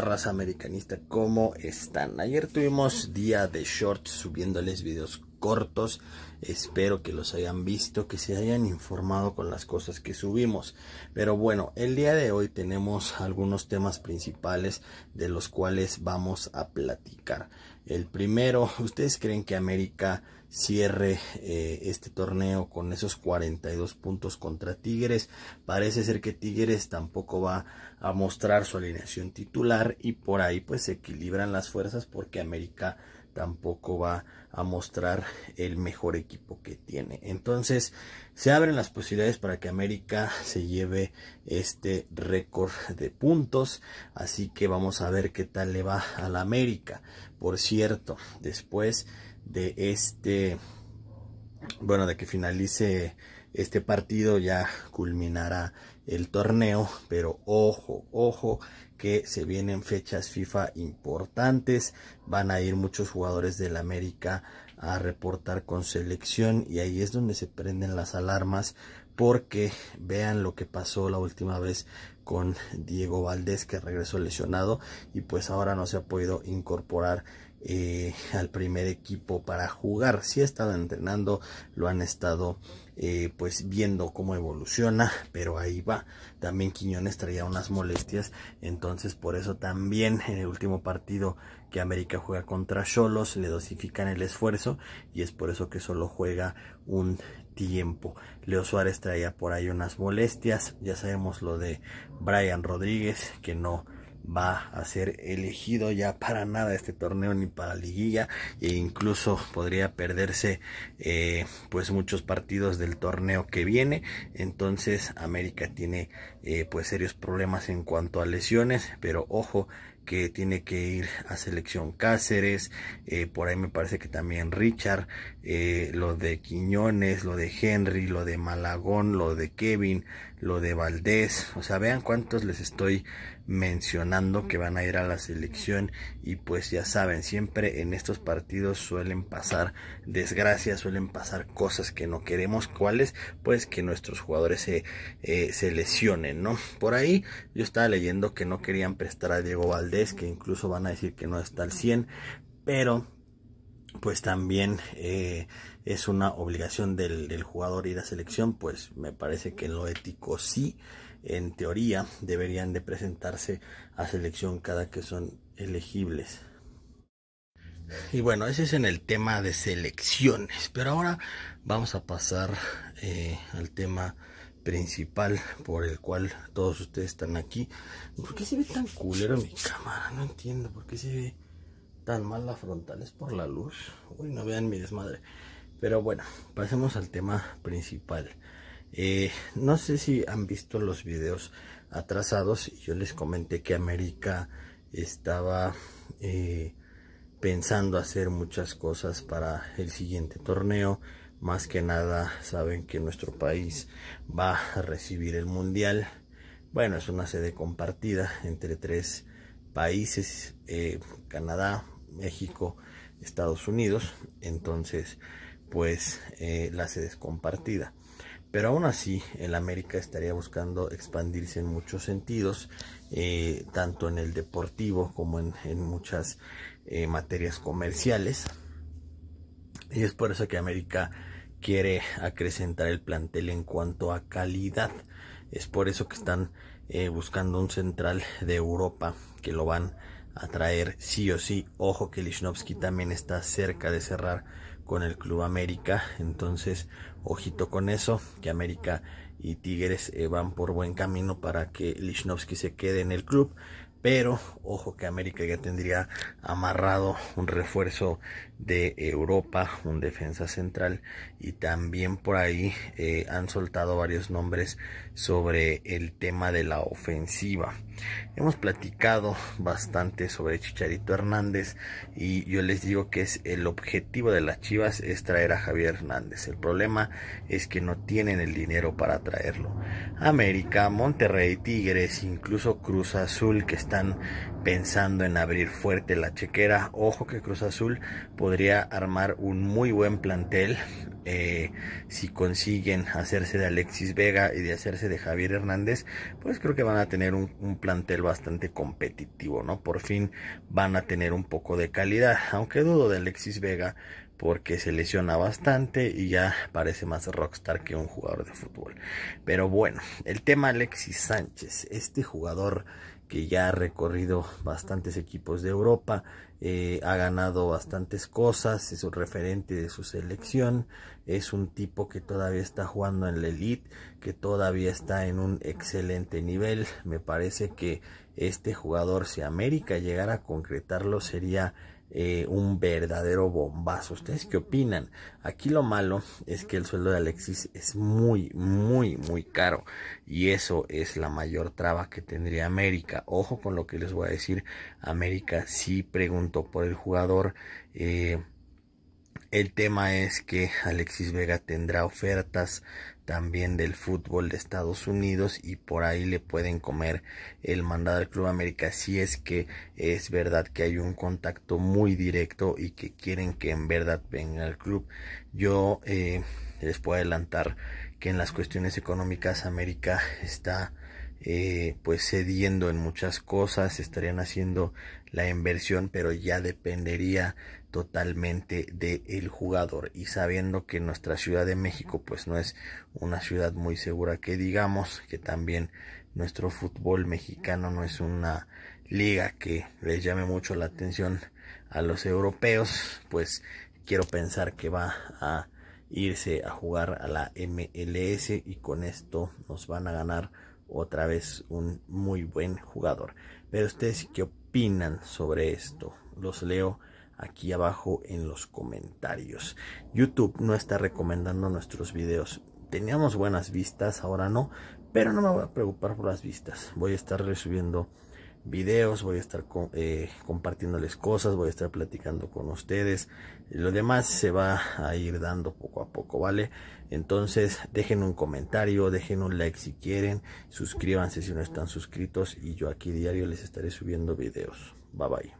raza americanista? ¿Cómo están? Ayer tuvimos día de shorts subiéndoles videos cortos. Espero que los hayan visto, que se hayan informado con las cosas que subimos. Pero bueno, el día de hoy tenemos algunos temas principales de los cuales vamos a platicar. El primero, ¿ustedes creen que América cierre eh, este torneo con esos 42 puntos contra Tigres. Parece ser que Tigres tampoco va a mostrar su alineación titular y por ahí pues se equilibran las fuerzas porque América tampoco va a mostrar el mejor equipo que tiene. Entonces se abren las posibilidades para que América se lleve este récord de puntos. Así que vamos a ver qué tal le va a la América. Por cierto, después de este, bueno, de que finalice este partido ya culminará el torneo, pero ojo, ojo, que se vienen fechas FIFA importantes, van a ir muchos jugadores del América a reportar con selección y ahí es donde se prenden las alarmas porque vean lo que pasó la última vez con Diego Valdés que regresó lesionado y pues ahora no se ha podido incorporar eh, al primer equipo para jugar. Si ha estado entrenando, lo han estado eh, pues viendo cómo evoluciona, pero ahí va. También Quiñones traía unas molestias, entonces por eso también en el último partido que América juega contra Cholos le dosifican el esfuerzo y es por eso que solo juega un tiempo. Leo Suárez traía por ahí unas molestias, ya sabemos lo de Brian Rodríguez que no va a ser elegido ya para nada este torneo ni para liguilla e incluso podría perderse eh, pues muchos partidos del torneo que viene entonces América tiene eh, pues serios problemas en cuanto a lesiones, pero ojo que tiene que ir a selección Cáceres, eh, por ahí me parece que también Richard, eh, lo de Quiñones, lo de Henry, lo de Malagón, lo de Kevin, lo de Valdés, o sea, vean cuántos les estoy mencionando que van a ir a la selección y pues ya saben, siempre en estos partidos suelen pasar desgracias, suelen pasar cosas que no queremos, cuáles, pues que nuestros jugadores se, se lesionen. ¿no? Por ahí yo estaba leyendo que no querían prestar a Diego Valdés, que incluso van a decir que no está al 100, pero pues también eh, es una obligación del, jugador ir a selección, pues me parece que en lo ético sí, en teoría deberían de presentarse a selección cada que son elegibles. Y bueno, ese es en el tema de selecciones, pero ahora vamos a pasar eh, al tema principal por el cual todos ustedes están aquí. porque se ve tan culero mi cámara? No entiendo, ¿por qué se ve tan mal la frontal? ¿Es por la luz? Uy, no vean mi desmadre. Pero bueno, pasemos al tema principal. Eh, no sé si han visto los videos atrasados y yo les comenté que América estaba eh, pensando hacer muchas cosas para el siguiente torneo más que nada saben que nuestro país va a recibir el mundial. Bueno, es una sede compartida entre tres países, eh, Canadá, México, Estados Unidos. Entonces, pues eh, la sede es compartida. Pero aún así, el América estaría buscando expandirse en muchos sentidos, eh, tanto en el deportivo como en muchas materias comerciales. Y es por eso que América quiere acrecentar el plantel en cuanto a calidad. Es por eso que están eh, buscando un central de Europa que lo van a traer sí o sí. Ojo que Lichnowsky también está cerca de cerrar con el Club América. Entonces, ojito con eso, que América y Tigres eh, van por buen camino para que Lichnowsky se quede en el club. Pero ojo que América ya tendría amarrado un refuerzo de Europa, un defensa central y también por ahí eh, han soltado varios nombres sobre el tema de la ofensiva. Hemos platicado bastante sobre Chicharito Hernández y yo les digo que es el objetivo de las Chivas es traer a Javier Hernández. El problema es que no tienen el dinero para traerlo. América, Monterrey, Tigres, incluso Cruz Azul que está están pensando en abrir fuerte la chequera. Ojo que Cruz Azul podría armar un muy buen plantel eh, si consiguen hacerse de Alexis Vega y de hacerse de Javier Hernández, pues creo que van a tener un, plantel bastante competitivo, ¿no? Por fin van a tener un poco de calidad, aunque dudo de Alexis Vega porque se lesiona bastante y ya parece más rockstar que un jugador de fútbol. Pero bueno, el tema Alexis Sánchez, este jugador que ya ha recorrido bastantes equipos de Europa, eh, ha ganado bastantes cosas, es un referente de su selección, es un tipo que todavía está jugando en la elite, que todavía está en un excelente nivel. Me parece que este jugador, si América llegara a concretarlo, sería eh, un verdadero bombazo. ¿Ustedes qué opinan? Aquí lo malo es que el sueldo de Alexis es muy, muy, muy caro. Y eso es la mayor traba que tendría América. Ojo con lo que les voy a decir. América sí preguntó por el jugador. Eh, el tema es que Alexis Vega tendrá ofertas también del fútbol de Estados Unidos y por ahí le pueden comer el mandado al Club América si es que es verdad que hay un contacto muy directo y que quieren que en verdad venga al club. Yo eh, les puedo adelantar que en las cuestiones económicas América está eh, pues cediendo en muchas cosas, estarían haciendo la inversión, pero ya dependería totalmente del el jugador. Y sabiendo que nuestra Ciudad de México pues no es una ciudad muy segura que digamos, que también nuestro fútbol mexicano no es una liga que les llame mucho la atención a los europeos, pues quiero pensar que va a irse a jugar a la MLS y con esto nos van a ganar otra vez un muy buen jugador. Pero ustedes qué opinan sobre esto. Los leo aquí abajo en los comentarios. YouTube no está recomendando nuestros videos. Teníamos buenas vistas, ahora no, pero no me voy a preocupar por las vistas. Voy a estar resubiendo videos, voy a estar eh, compartiéndoles cosas, voy a estar platicando con ustedes. Lo demás se va a ir dando poco a poco, ¿vale? Entonces dejen un comentario, dejen un like si quieren, suscríbanse si no están suscritos y yo aquí diario les estaré subiendo videos. Bye bye.